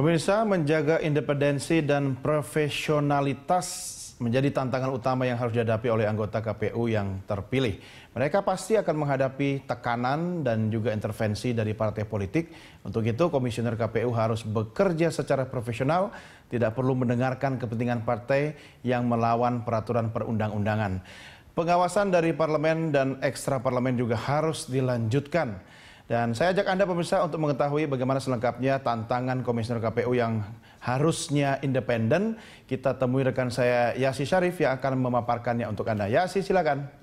Pemirsa, menjaga independensi dan profesionalitas menjadi tantangan utama yang harus dihadapi oleh anggota KPU yang terpilih. Mereka pasti akan menghadapi tekanan dan juga intervensi dari partai politik. Untuk itu, komisioner KPU harus bekerja secara profesional, tidak perlu mendengarkan kepentingan partai yang melawan peraturan perundang-undangan. Pengawasan dari parlemen dan ekstra parlemen juga harus dilanjutkan. Dan saya ajak Anda pemirsa untuk mengetahui bagaimana selengkapnya tantangan Komisioner KPU yang harusnya independen. Kita temui rekan saya Yasi Syarif yang akan memaparkannya untuk Anda. Yasi silakan.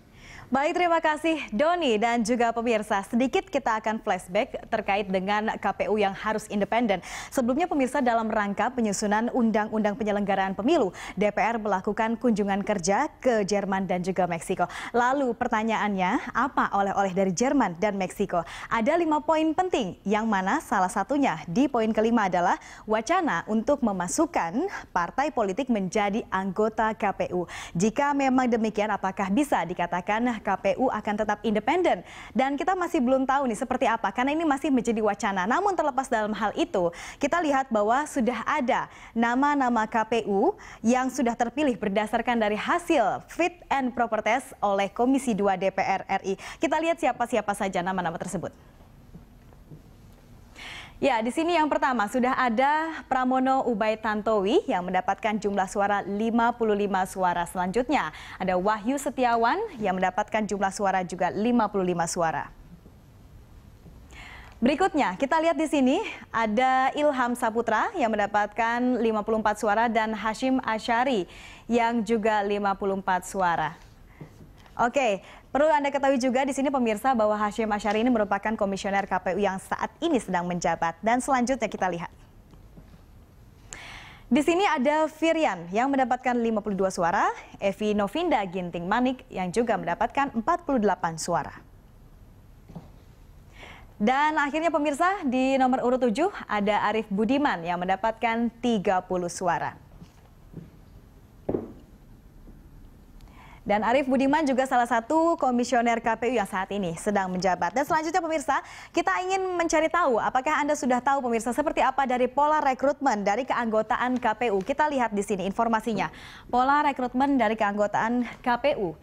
Baik, terima kasih Doni dan juga pemirsa. Sedikit kita akan flashback terkait dengan KPU yang harus independen. Sebelumnya pemirsa dalam rangka penyusunan Undang-Undang Penyelenggaraan Pemilu, DPR melakukan kunjungan kerja ke Jerman dan juga Meksiko. Lalu pertanyaannya, apa oleh-oleh dari Jerman dan Meksiko? Ada lima poin penting, yang mana salah satunya di poin kelima adalah wacana untuk memasukkan partai politik menjadi anggota KPU. Jika memang demikian, apakah bisa dikatakan apakah KPU akan tetap independen. Dan kita masih belum tahu nih seperti apa, karena ini masih menjadi wacana. Namun terlepas dalam hal itu, kita lihat bahwa sudah ada nama-nama KPU yang sudah terpilih berdasarkan dari hasil fit and proper test oleh Komisi 2 DPR RI. Kita lihat siapa-siapa saja nama-nama tersebut. Ya, di sini yang pertama sudah ada Pramono Ubay Tantowi yang mendapatkan jumlah suara 55 suara. Selanjutnya ada Wahyu Setiawan yang mendapatkan jumlah suara juga 55 suara. Berikutnya kita lihat di sini ada Ilham Saputra yang mendapatkan 54 suara dan Hashim Ashari yang juga 54 suara. Oke, Perlu Anda ketahui juga di sini pemirsa bahwa Hashim Asyari ini merupakan komisioner KPU yang saat ini sedang menjabat. Dan selanjutnya kita lihat. Di sini ada Firian yang mendapatkan 52 suara, Evi Novinda Ginting Manik yang juga mendapatkan 48 suara. Dan akhirnya pemirsa di nomor urut 7 ada Arif Budiman yang mendapatkan 30 suara. Dan Arief Budiman juga salah satu komisioner KPU yang saat ini sedang menjabat. Dan selanjutnya pemirsa, kita ingin mencari tahu apakah Anda sudah tahu pemirsa seperti apa dari pola rekrutmen dari keanggotaan KPU. Kita lihat di sini informasinya. Pola rekrutmen dari keanggotaan KPU.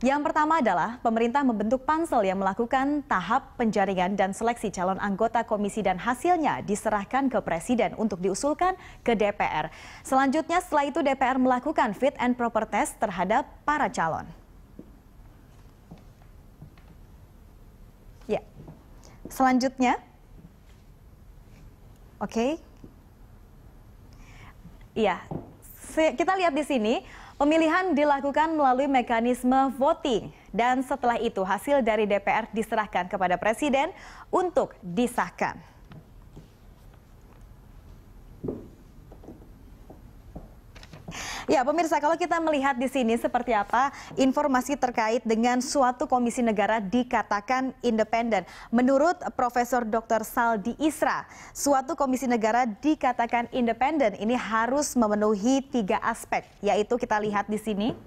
Yang pertama adalah pemerintah membentuk pansel yang melakukan tahap penjaringan dan seleksi calon anggota komisi dan hasilnya diserahkan ke Presiden untuk diusulkan ke DPR. Selanjutnya setelah itu DPR melakukan fit and proper test terhadap para calon. Ya, selanjutnya. Oke. Okay. Iya, kita lihat di sini Pemilihan dilakukan melalui mekanisme voting dan setelah itu hasil dari DPR diserahkan kepada Presiden untuk disahkan. Ya, pemirsa, kalau kita melihat di sini seperti apa informasi terkait dengan suatu komisi negara dikatakan independen. Menurut Profesor Dr. Saldi Isra, suatu komisi negara dikatakan independen ini harus memenuhi tiga aspek, yaitu kita lihat di sini.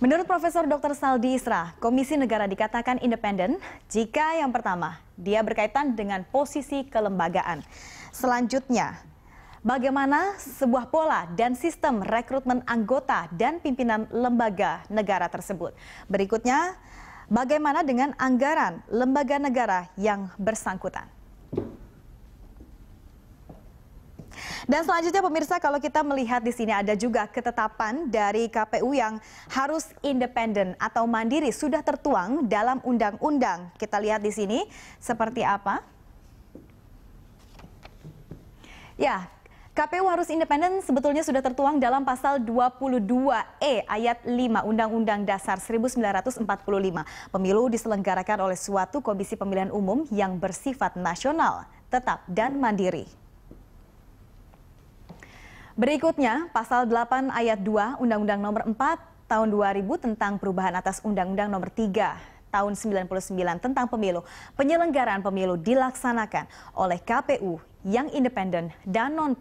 Menurut Profesor Dr. Saldi Isra, Komisi Negara dikatakan independen jika yang pertama, dia berkaitan dengan posisi kelembagaan. Selanjutnya, bagaimana sebuah pola dan sistem rekrutmen anggota dan pimpinan lembaga negara tersebut. Berikutnya, bagaimana dengan anggaran lembaga negara yang bersangkutan. Dan selanjutnya pemirsa kalau kita melihat di sini ada juga ketetapan dari KPU yang harus independen atau mandiri sudah tertuang dalam undang-undang. Kita lihat di sini seperti apa. Ya, KPU harus independen sebetulnya sudah tertuang dalam pasal 22E ayat 5 Undang-Undang Dasar 1945. Pemilu diselenggarakan oleh suatu komisi pemilihan umum yang bersifat nasional, tetap dan mandiri. Berikutnya, pasal 8 ayat 2 Undang-Undang nomor 4 tahun 2000 tentang perubahan atas Undang-Undang nomor 3 tahun 99 tentang pemilu, penyelenggaraan pemilu dilaksanakan oleh KPU yang independen dan non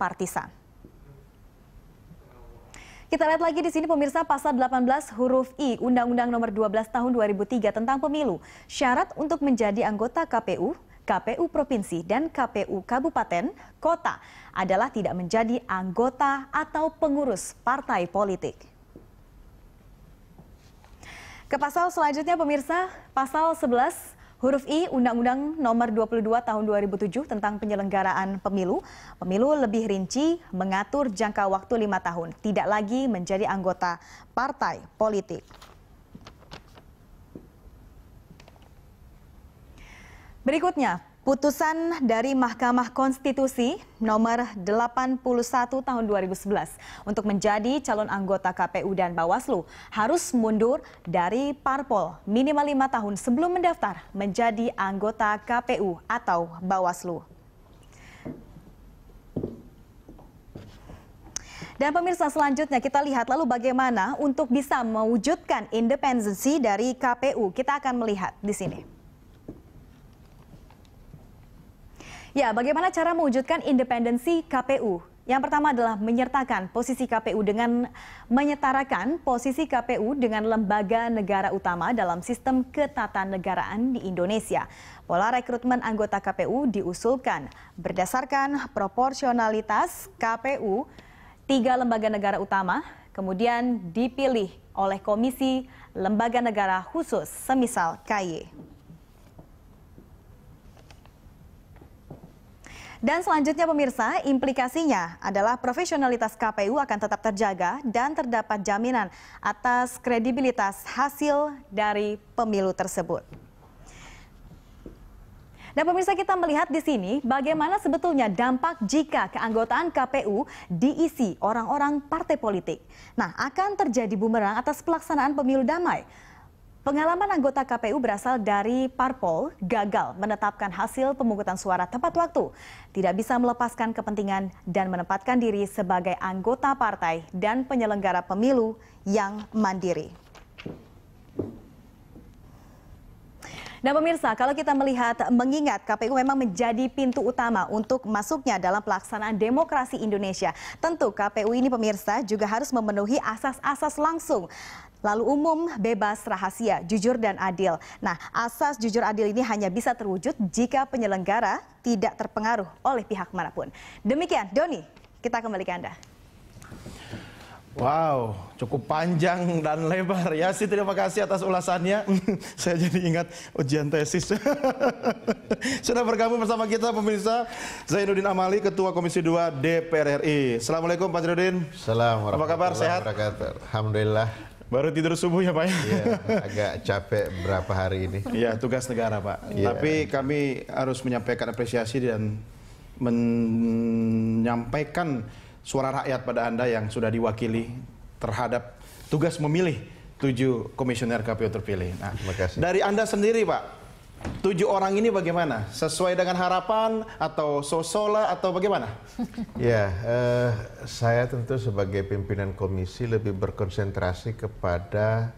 Kita lihat lagi di sini pemirsa pasal 18 huruf I Undang-Undang Nomor 12 Tahun 2003 tentang Pemilu. Syarat untuk menjadi anggota KPU, KPU provinsi dan KPU kabupaten kota adalah tidak menjadi anggota atau pengurus partai politik. Ke pasal selanjutnya pemirsa, pasal 11 Huruf I Undang-Undang Nomor 22 Tahun 2007 tentang penyelenggaraan pemilu, pemilu lebih rinci mengatur jangka waktu lima tahun, tidak lagi menjadi anggota partai politik. Berikutnya, Putusan dari Mahkamah Konstitusi nomor 81 tahun 2011 untuk menjadi calon anggota KPU dan Bawaslu harus mundur dari parpol minimal lima tahun sebelum mendaftar menjadi anggota KPU atau Bawaslu. Dan pemirsa selanjutnya kita lihat lalu bagaimana untuk bisa mewujudkan independensi dari KPU. Kita akan melihat di sini. Ya, bagaimana cara mewujudkan independensi KPU? Yang pertama adalah menyertakan posisi KPU dengan menyetarakan posisi KPU dengan lembaga negara utama dalam sistem ketatanegaraan di Indonesia. Pola rekrutmen anggota KPU diusulkan berdasarkan proporsionalitas KPU tiga lembaga negara utama kemudian dipilih oleh Komisi Lembaga Negara Khusus semisal KY. Dan selanjutnya pemirsa, implikasinya adalah profesionalitas KPU akan tetap terjaga dan terdapat jaminan atas kredibilitas hasil dari pemilu tersebut. Dan nah, pemirsa kita melihat di sini bagaimana sebetulnya dampak jika keanggotaan KPU diisi orang-orang partai politik. Nah, akan terjadi bumerang atas pelaksanaan pemilu damai. Pengalaman anggota KPU berasal dari parpol gagal menetapkan hasil pemungutan suara tepat waktu, tidak bisa melepaskan kepentingan dan menempatkan diri sebagai anggota partai dan penyelenggara pemilu yang mandiri. Nah pemirsa, kalau kita melihat, mengingat KPU memang menjadi pintu utama untuk masuknya dalam pelaksanaan demokrasi Indonesia. Tentu KPU ini pemirsa juga harus memenuhi asas-asas langsung lalu umum, bebas, rahasia, jujur dan adil. Nah, asas jujur adil ini hanya bisa terwujud jika penyelenggara tidak terpengaruh oleh pihak manapun. Demikian, Doni, kita kembali ke Anda. Wow, cukup panjang dan lebar. Ya, sih terima kasih atas ulasannya. Saya jadi ingat ujian tesis. Sudah bergabung bersama kita pemirsa Zainuddin Amali, Ketua Komisi 2 DPR RI. Assalamualaikum Pak Zainuddin. Assalamualaikum. Apa kabar? Sehat? Alhamdulillah. Baru tidur subuh ya Pak ya? Iya, agak capek berapa hari ini. Iya, tugas negara Pak. Ya. Tapi kami harus menyampaikan apresiasi dan menyampaikan suara rakyat pada Anda yang sudah diwakili terhadap tugas memilih tujuh komisioner KPU terpilih. Nah, Terima kasih. dari Anda sendiri, Pak, tujuh orang ini bagaimana? Sesuai dengan harapan atau sosola atau bagaimana? Ya, eh, saya tentu sebagai pimpinan komisi lebih berkonsentrasi kepada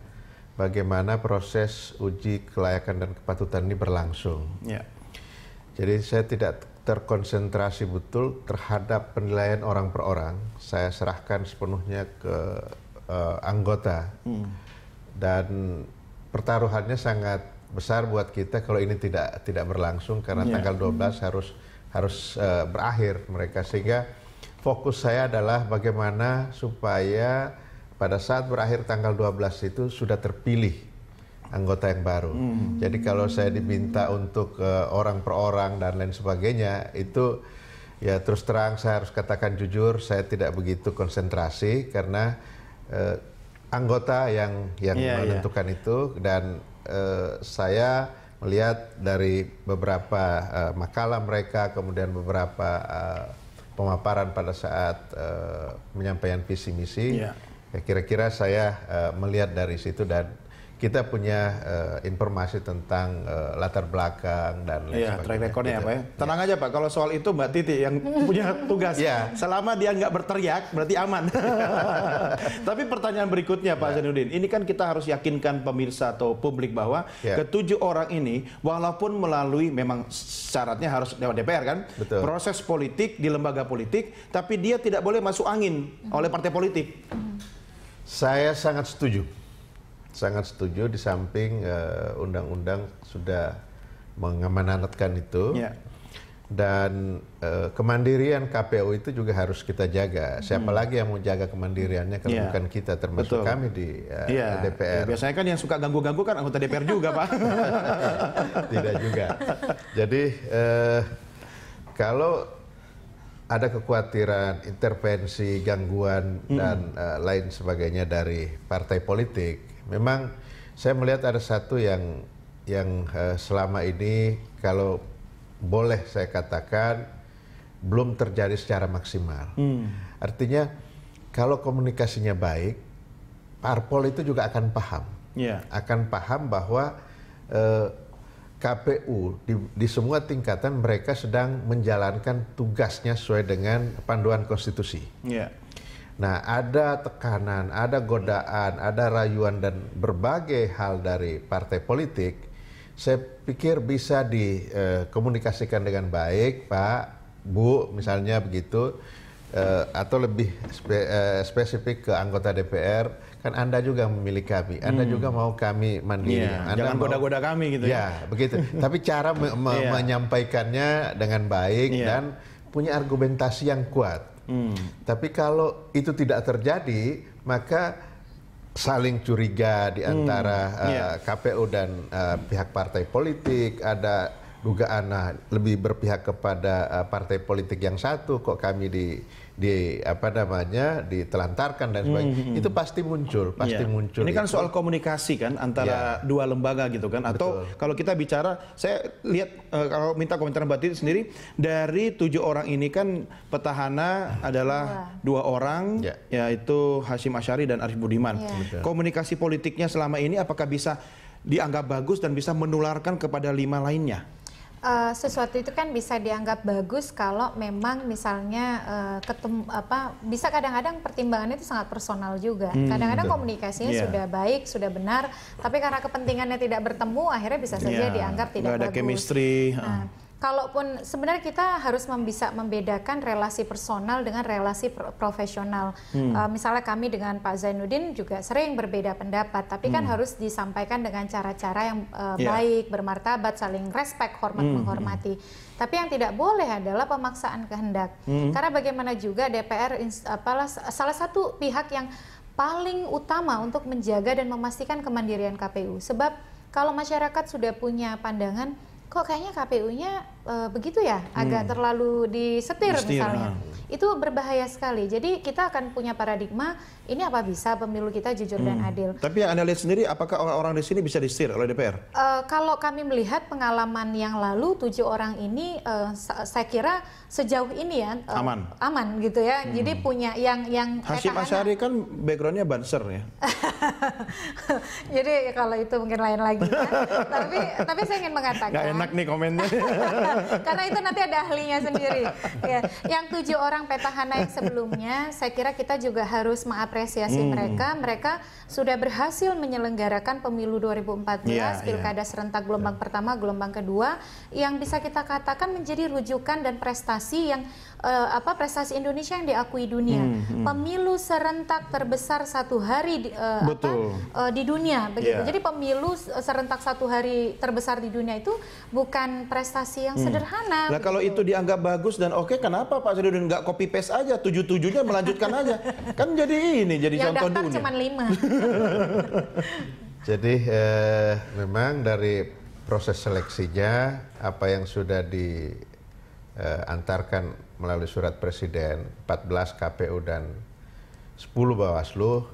bagaimana proses uji kelayakan dan kepatutan ini berlangsung. Ya. Jadi saya tidak terkonsentrasi betul terhadap penilaian orang per orang. Saya serahkan sepenuhnya ke uh, anggota hmm. dan pertaruhannya sangat besar buat kita kalau ini tidak tidak berlangsung karena yeah. tanggal 12 hmm. harus harus uh, berakhir mereka sehingga fokus saya adalah bagaimana supaya pada saat berakhir tanggal 12 itu sudah terpilih anggota yang baru. Hmm. Jadi kalau saya diminta untuk uh, orang per orang dan lain sebagainya itu ya terus terang saya harus katakan jujur saya tidak begitu konsentrasi karena uh, anggota yang yang yeah, iya. menentukan yeah. itu dan uh, saya melihat dari beberapa uh, makalah mereka kemudian beberapa uh, pemaparan pada saat uh, menyampaikan visi misi yeah. ya kira-kira saya uh, melihat dari situ dan kita punya uh, informasi tentang uh, latar belakang dan lain ya, sebagainya. track recordnya apa ya, gitu. ya? Tenang ya. aja Pak, kalau soal itu Mbak Titi yang punya tugas. ya. Selama dia nggak berteriak, berarti aman. Tapi pertanyaan berikutnya Pak ya. Zainuddin, ini kan kita harus yakinkan pemirsa atau publik bahwa ya. ketujuh orang ini, walaupun melalui memang syaratnya harus lewat DPR kan, Betul. proses politik di lembaga politik, tapi dia tidak boleh masuk angin hmm. oleh partai politik. Saya sangat setuju sangat setuju di samping eh, undang-undang uh, sudah mengamanatkan itu. ya. Dan uh, kemandirian KPU itu juga harus kita jaga. Siapa hmm. lagi yang mau jaga kemandiriannya kalau ya. bukan kita, termasuk Betul. kami di uh, ya. DPR. Ya, biasanya kan yang suka ganggu-ganggu kan anggota DPR juga, Pak. Tidak juga. Jadi uh, kalau ada kekhawatiran intervensi, gangguan hmm. dan uh, lain sebagainya dari partai politik Memang saya melihat ada satu yang yang uh, selama ini kalau boleh saya katakan belum terjadi secara maksimal. Hmm. Artinya kalau komunikasinya baik, parpol itu juga akan paham, yeah. akan paham bahwa uh, eh, KPU di, di semua tingkatan mereka sedang menjalankan tugasnya sesuai dengan panduan konstitusi. Yeah. Nah, ada tekanan, ada godaan, ada rayuan dan berbagai hal dari partai politik. Saya pikir bisa dikomunikasikan eh, dengan baik, Pak, Bu, misalnya begitu, eh, atau lebih spe, eh, spesifik ke anggota DPR. Kan Anda juga memilih kami, Anda hmm. juga mau kami mandiri. Yeah, anda jangan goda-goda kami gitu ya. Ya, begitu. Tapi cara me me yeah. menyampaikannya dengan baik yeah. dan punya argumentasi yang kuat Hmm. Tapi kalau itu tidak terjadi, maka saling curiga di hmm. antara hmm. yeah. uh, iya. KPU dan uh, pihak partai politik ada dugaan nah, lebih berpihak kepada uh, partai politik yang satu kok kami di di apa namanya ditelantarkan dan sebagainya mm -hmm. itu hmm. pasti muncul pasti yeah. muncul ini kan itu. soal komunikasi kan antara yeah. dua lembaga gitu kan atau Betul. kalau kita bicara saya lihat uh, kalau minta komentar Mbak Titi sendiri dari tujuh orang ini kan petahana adalah yeah. dua orang yeah. yaitu Hashim Ashari dan Arif Budiman yeah. Iya. komunikasi politiknya selama ini apakah bisa dianggap bagus dan bisa menularkan kepada lima lainnya uh, sesuatu itu kan bisa dianggap bagus kalau memang misalnya uh, eh, ketemu apa bisa kadang-kadang pertimbangannya itu sangat personal juga. Hmm, kadang-kadang hmm, komunikasinya yeah. sudah baik, sudah benar, tapi karena kepentingannya tidak bertemu akhirnya bisa saja yeah. dianggap tidak ada bagus. chemistry. Nah, ah kalaupun sebenarnya kita harus bisa membedakan relasi personal dengan relasi profesional. Hmm. Uh, misalnya kami dengan Pak Zainuddin juga sering berbeda pendapat, tapi kan hmm. harus disampaikan dengan cara-cara yang uh, eh, yeah. baik, bermartabat, saling respect, hormat hmm. menghormati. Tapi yang tidak boleh adalah pemaksaan kehendak. Hmm. Karena bagaimana juga DPR apalah salah satu pihak yang paling utama untuk menjaga dan memastikan kemandirian KPU. Sebab kalau masyarakat sudah punya pandangan kok kayaknya KPU-nya e, eh, begitu ya, agak hmm. terlalu disetir Mestir, misalnya. Nah. Itu berbahaya sekali. Jadi kita akan punya paradigma ini apa bisa pemilu kita jujur hmm. dan adil. Tapi yang Anda lihat sendiri apakah orang-orang di sini bisa disetir oleh DPR? E, eh, kalau kami melihat pengalaman yang lalu tujuh orang ini e, saya kira sejauh ini ya e, aman. Aman gitu ya. Hmm. Jadi punya yang yang Hasim Asyari kan background-nya banser ya. Jadi kalau itu mungkin lain lagi Kan? tapi tapi saya ingin mengatakan. Gak enak nih komennya. karena itu nanti ada ahlinya sendiri. ya. Yang tujuh orang petahana yang sebelumnya, saya kira kita juga harus mengapresiasi hmm. mereka. Mereka sudah berhasil menyelenggarakan pemilu 2014, yeah, iya. pilkada yeah. serentak gelombang yeah. pertama, gelombang kedua, yang bisa kita katakan menjadi rujukan dan prestasi yang uh, apa prestasi Indonesia yang diakui dunia. Hmm, hmm. Pemilu serentak terbesar satu hari di, uh, Apa, uh, di dunia begitu. Yeah. Jadi pemilu serentak satu hari terbesar di dunia itu bukan prestasi yang hmm. sederhana. Nah kalau itu dianggap bagus dan oke, okay, kenapa Pak Sudirman nggak copy paste aja tujuh tujuhnya melanjutkan aja? Kan jadi ini jadi yang contoh daftar dunia. cuma lima. jadi eh, memang dari proses seleksinya apa yang sudah di eh, antarkan melalui surat presiden 14 KPU dan 10 Bawaslu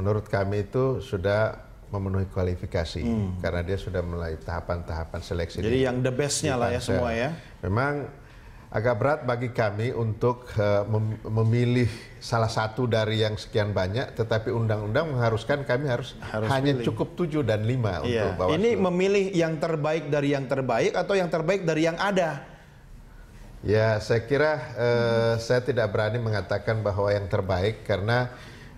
menurut kami itu sudah memenuhi kualifikasi hmm. karena dia sudah mulai tahapan-tahapan seleksi. Jadi yang the bestnya lah ya semua ya. Memang agak berat bagi kami untuk uh, mem memilih salah satu dari yang sekian banyak, tetapi undang-undang mengharuskan kami harus, harus hanya pilih. cukup tujuh dan lima iya. untuk bawah. Ini memilih yang terbaik dari yang terbaik atau yang terbaik dari yang ada. Ya, saya kira hmm. saya tidak berani mengatakan bahwa yang terbaik karena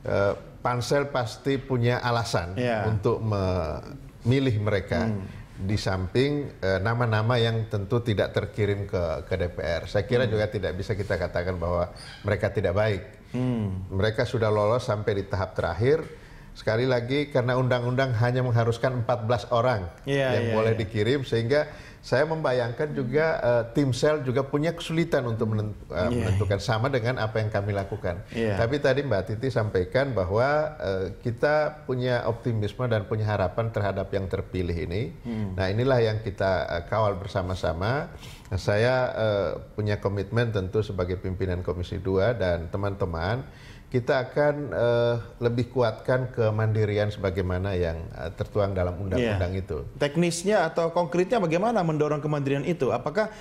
uh, pansel pasti punya alasan ya. untuk memilih mereka. Hmm. Di samping eh, nama-nama eh, yang tentu tidak terkirim ke, ke DPR, saya kira hmm. juga tidak bisa kita katakan bahwa mereka tidak baik. Hmm. Mereka sudah lolos sampai di tahap terakhir. Sekali lagi karena undang-undang hanya mengharuskan 14 orang yeah, yang yeah, boleh iya. dikirim sehingga saya membayangkan juga uh, tim sel juga punya kesulitan untuk menentu, uh, eh, yeah. menentukan sama dengan apa yang kami lakukan. Yeah. Tapi tadi Mbak Titi sampaikan bahwa uh, kita punya optimisme dan punya harapan terhadap yang terpilih ini. Hmm. Nah inilah yang kita uh, kawal bersama-sama. Nah, saya uh, punya komitmen tentu sebagai pimpinan Komisi 2 dan teman-teman kita akan uh, lebih kuatkan kemandirian sebagaimana yang uh, tertuang dalam undang-undang yeah. itu. Teknisnya atau konkretnya bagaimana mendorong kemandirian itu? Apakah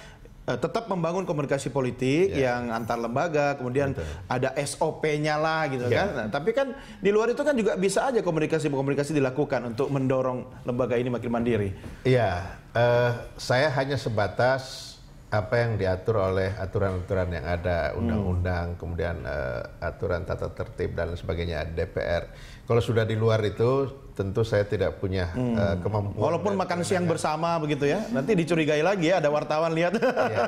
uh, tetap membangun komunikasi politik yeah. yang antar lembaga, kemudian Betul. ada SOP-nya lah gitu yeah. kan. Nah, tapi kan di luar itu kan juga bisa aja komunikasi-komunikasi dilakukan untuk mendorong lembaga ini makin mandiri. Iya, yeah. uh, saya hanya sebatas apa yang diatur oleh aturan-aturan yang ada, undang-undang, hmm. kemudian uh, aturan tata tertib dan sebagainya DPR. Kalau sudah di luar itu tentu saya tidak punya eh, hmm. uh, kemampuan. Walaupun makan siang bersama begitu ya, nanti dicurigai lagi ya ada wartawan lihat. ya, ya.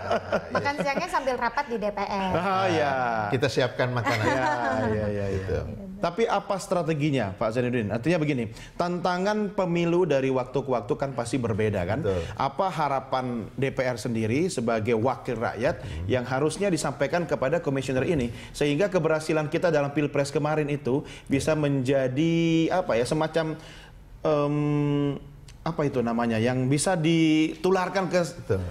Makan siangnya sambil rapat di DPR. Ah, nah, ya. Kita siapkan makanan. ya, ya, ya, ya. Gitu. Tapi apa strateginya Pak Zainuddin? Artinya begini, tantangan pemilu dari waktu ke waktu kan pasti berbeda kan? Betul. Apa harapan DPR sendiri sebagai wakil rakyat hmm. yang harusnya disampaikan kepada komisioner ini sehingga keberhasilan kita dalam Pilpres kemarin itu bisa menjadi apa ya semacam um, apa itu namanya yang bisa ditularkan ke Betul.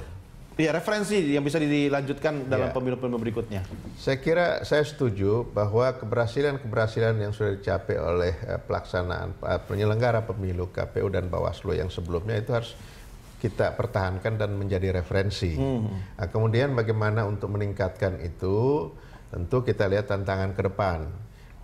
ya referensi yang bisa dilanjutkan dalam ya. pemilu-pemilu ya. berikutnya. Saya kira saya setuju bahwa keberhasilan-keberhasilan yang sudah dicapai oleh eh, pelaksanaan eh, penyelenggara pemilu KPU dan Bawaslu yang sebelumnya itu harus kita pertahankan dan menjadi referensi. Hmm. Nah, kemudian bagaimana untuk meningkatkan itu tentu kita lihat tantangan ke depan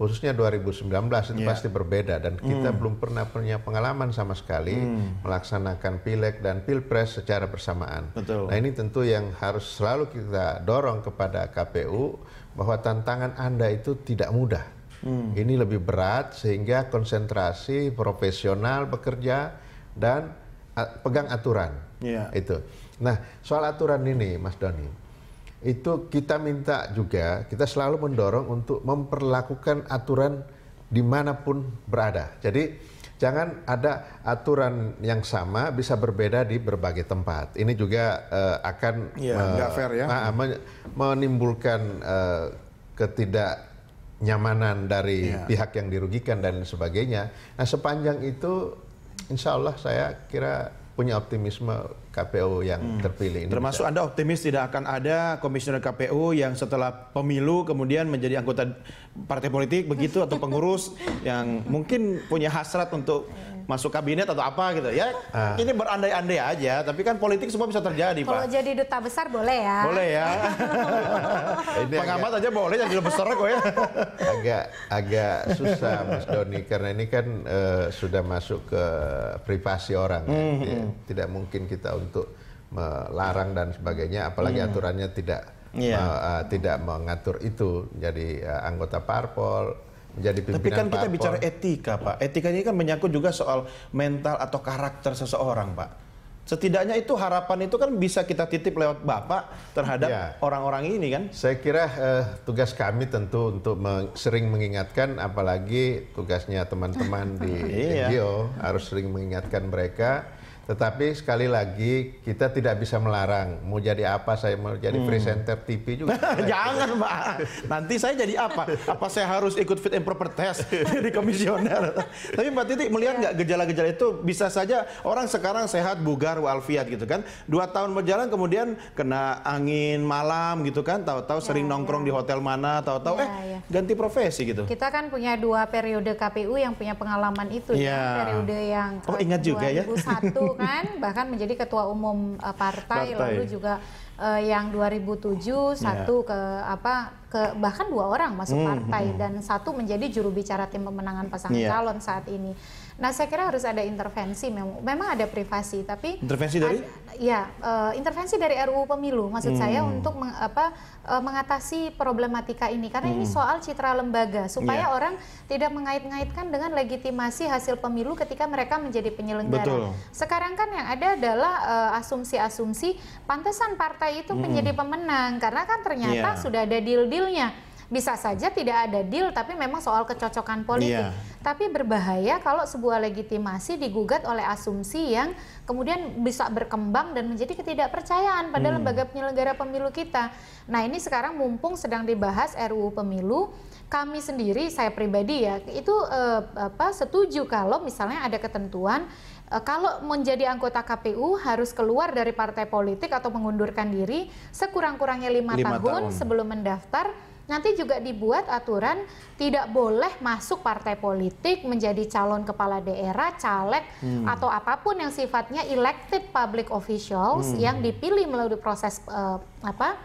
khususnya 2019 itu yeah. pasti berbeda dan kita hmm. belum pernah punya pengalaman sama sekali mm. melaksanakan pileg dan pilpres secara bersamaan. Betul. Nah ini tentu yang harus selalu kita dorong kepada KPU bahwa tantangan anda itu tidak mudah. Mm. Ini lebih berat sehingga konsentrasi profesional bekerja dan pegang aturan yeah. itu. Nah soal aturan ini Mas Doni itu kita minta juga kita selalu mendorong untuk memperlakukan aturan dimanapun berada. Jadi jangan ada aturan yang sama bisa berbeda di berbagai tempat. Ini juga uh, akan ya, uh, fair ya. Uh, menimbulkan uh, ketidaknyamanan dari ya. pihak yang dirugikan dan sebagainya. Nah sepanjang itu, insya Allah saya kira punya optimisme KPU yang hmm. terpilih. Ini Termasuk bisa. Anda optimis tidak akan ada komisioner KPU yang setelah pemilu kemudian menjadi anggota partai politik begitu atau pengurus yang mungkin punya hasrat untuk masuk kabinet atau apa gitu ya. Ah. Ini berandai-andai aja, tapi kan politik semua bisa terjadi, Kalau Pak. Kalau jadi duta besar boleh ya. Boleh ya. Pengamat aja boleh jadi duta besar kok ya. agak agak susah Mas Doni karena ini kan uh, sudah masuk ke privasi orang. Ya. -hmm. ya. Tidak mungkin kita untuk melarang dan sebagainya apalagi hmm. aturannya tidak yeah. Iya. Eh, uh, uh, tidak mengatur itu jadi uh, anggota parpol menjadi pimpinan Tapi kan kita bicara etika, Pak. Etikanya ini kan menyangkut juga soal mental atau karakter seseorang, Pak. Setidaknya itu harapan itu kan bisa kita titip lewat Bapak terhadap iya. orang-orang ini kan. Saya kira eh, tugas kami tentu untuk meng sering mengingatkan apalagi tugasnya teman-teman di iya. NGO harus sering mengingatkan mereka tetapi sekali lagi kita tidak bisa melarang. Mau jadi apa saya mau jadi hmm. presenter TV juga. Jangan Pak. Nanti saya jadi apa? Apa saya harus ikut fit and proper test jadi komisioner? Tapi Mbak Titi melihat nggak gejala-gejala itu bisa saja orang sekarang sehat bugar walafiat gitu kan. Dua tahun berjalan kemudian kena angin malam gitu kan. Tahu-tahu ya, sering ya. nongkrong di hotel mana. Tahu-tahu ya, eh ya. ganti profesi gitu. Kita kan punya dua periode KPU yang punya pengalaman itu. Ya. ya. Periode yang oh, ingat juga ya kan bahkan menjadi ketua umum uh, partai, partai lalu juga uh, yang 2007 satu yeah. ke apa ke bahkan dua orang masuk mm -hmm. partai hmm. dan satu menjadi juru bicara tim pemenangan pasangan yeah. calon saat ini. Nah, saya kira harus ada intervensi memang. ada privasi, tapi intervensi dari ada, ya, uh, intervensi dari RUU Pemilu maksud hmm. saya untuk meng, apa uh, mengatasi problematika ini karena hmm. ini soal citra lembaga supaya yeah. orang tidak mengait-ngaitkan dengan legitimasi hasil pemilu ketika mereka menjadi penyelenggara. Betul. Sekarang kan yang ada adalah eh, asumsi-asumsi uh, pantesan partai itu hmm. menjadi pemenang karena kan ternyata yeah. sudah ada deal-dealnya bisa saja tidak ada deal tapi memang soal kecocokan politik. Yeah. Tapi berbahaya kalau sebuah legitimasi digugat oleh asumsi yang kemudian bisa berkembang dan menjadi ketidakpercayaan pada hmm. lembaga penyelenggara pemilu kita. Nah, ini sekarang mumpung sedang dibahas RUU Pemilu, kami sendiri saya pribadi ya itu eh, apa setuju kalau misalnya ada ketentuan eh, kalau menjadi anggota KPU harus keluar dari partai politik atau mengundurkan diri sekurang-kurangnya lima tahun, tahun sebelum mendaftar Nanti juga dibuat aturan tidak boleh masuk partai politik menjadi calon kepala daerah, caleg hmm. atau apapun yang sifatnya elected public officials hmm. yang dipilih melalui proses uh, apa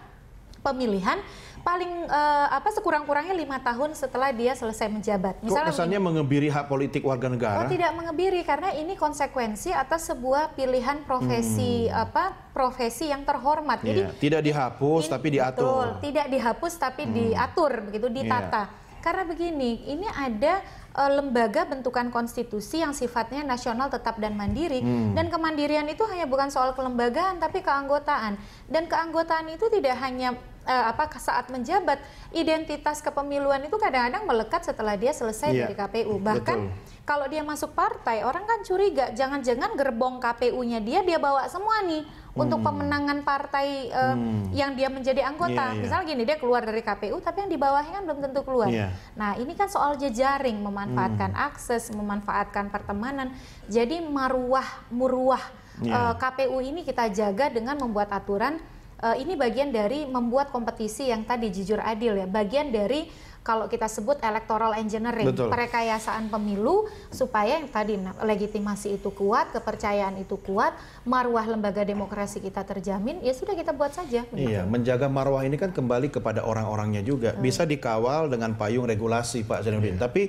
pemilihan paling uh, apa sekurang-kurangnya lima tahun setelah dia selesai menjabat. Misalnya Kok kesannya mengebiri hak politik warga negara? Oh tidak mengebiri karena ini konsekuensi atas sebuah pilihan profesi hmm. apa profesi yang terhormat. Jadi yeah. tidak dihapus ini, tapi diatur. Betul, tidak dihapus tapi hmm. diatur begitu iya. ditata. Yeah. Karena begini, ini ada uh, lembaga bentukan konstitusi yang sifatnya nasional tetap dan mandiri hmm. dan kemandirian itu hanya bukan soal kelembagaan tapi keanggotaan. Dan keanggotaan itu tidak hanya eh, apa saat menjabat identitas kepemiluan itu kadang-kadang melekat setelah dia selesai yeah. dari KPU bahkan Betul. kalau dia masuk partai orang kan curiga jangan-jangan gerbong KPU-nya dia dia bawa semua nih hmm. untuk pemenangan partai eh, hmm. yang dia menjadi anggota yeah, yeah. misal gini dia keluar dari KPU tapi yang di bawahnya kan belum tentu keluar yeah. nah ini kan soal jejaring memanfaatkan hmm. akses memanfaatkan pertemanan jadi maruah muruah yeah. Iya. KPU ini kita jaga dengan membuat aturan uh, ini bagian dari membuat kompetisi yang tadi jujur adil ya, bagian dari kalau kita sebut electoral engineering, Betul. perekayasaan pemilu supaya yang tadi nah, legitimasi itu kuat, kepercayaan itu kuat, marwah lembaga demokrasi kita terjamin, ya sudah kita buat saja. Iya, menjaga marwah ini kan kembali kepada orang-orangnya juga. Betul. Bisa dikawal dengan payung regulasi Pak Zainuddin. Iya. Tapi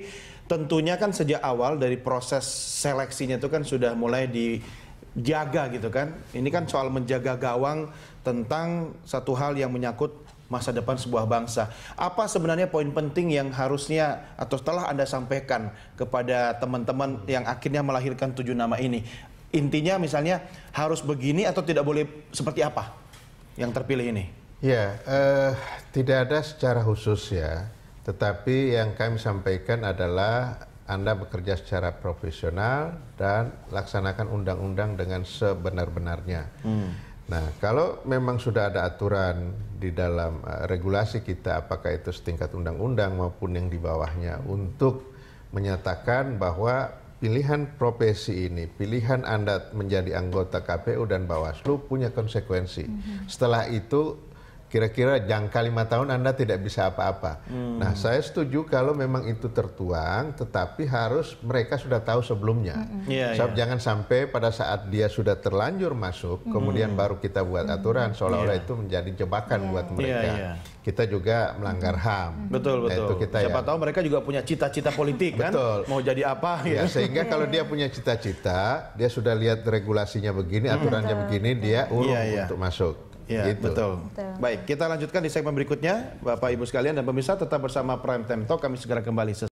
tentunya kan sejak awal dari proses seleksinya itu kan sudah mulai di jaga gitu kan. Ini kan soal menjaga gawang tentang satu hal yang menyangkut masa depan sebuah bangsa. Apa sebenarnya poin penting yang harusnya atau setelah Anda sampaikan kepada teman-teman yang akhirnya melahirkan tujuh nama ini? Intinya misalnya harus begini atau tidak boleh seperti apa yang terpilih ini? Ya, eh, tidak ada secara khusus ya. Tetapi yang kami sampaikan adalah anda bekerja secara profesional dan laksanakan undang-undang dengan sebenar-benarnya. Hmm. Nah, kalau memang sudah ada aturan di dalam uh, regulasi kita, apakah itu setingkat undang-undang maupun yang di bawahnya, untuk menyatakan bahwa pilihan profesi ini, pilihan Anda menjadi anggota KPU dan Bawaslu punya konsekuensi. -hmm. Setelah itu kira-kira jangka lima tahun Anda tidak bisa apa-apa. Hmm. Nah, saya setuju kalau memang itu tertuang, tetapi harus mereka sudah tahu sebelumnya. Hmm. hmm. Yeah, yeah. Jangan sampai pada saat dia sudah terlanjur masuk, hmm. kemudian baru kita buat hmm. aturan, seolah-olah yeah. itu menjadi jebakan yeah. buat iya, mereka. Yeah, yeah kita juga melanggar hmm. HAM. Betul, hmm. betul. Nah, kita ya. Siapa ya. tahu mereka juga punya cita-cita politik kan? Betul. Mau jadi apa ya? ya sehingga kalau dia punya cita-cita, dia sudah lihat regulasinya begini, aturannya begini, dia urung yeah, yeah. untuk masuk. Ya, gitu. betul. betul. Baik, kita lanjutkan di segmen berikutnya. Bapak Ibu sekalian dan pemirsa tetap bersama Prime Time Talk. Kami segera kembali.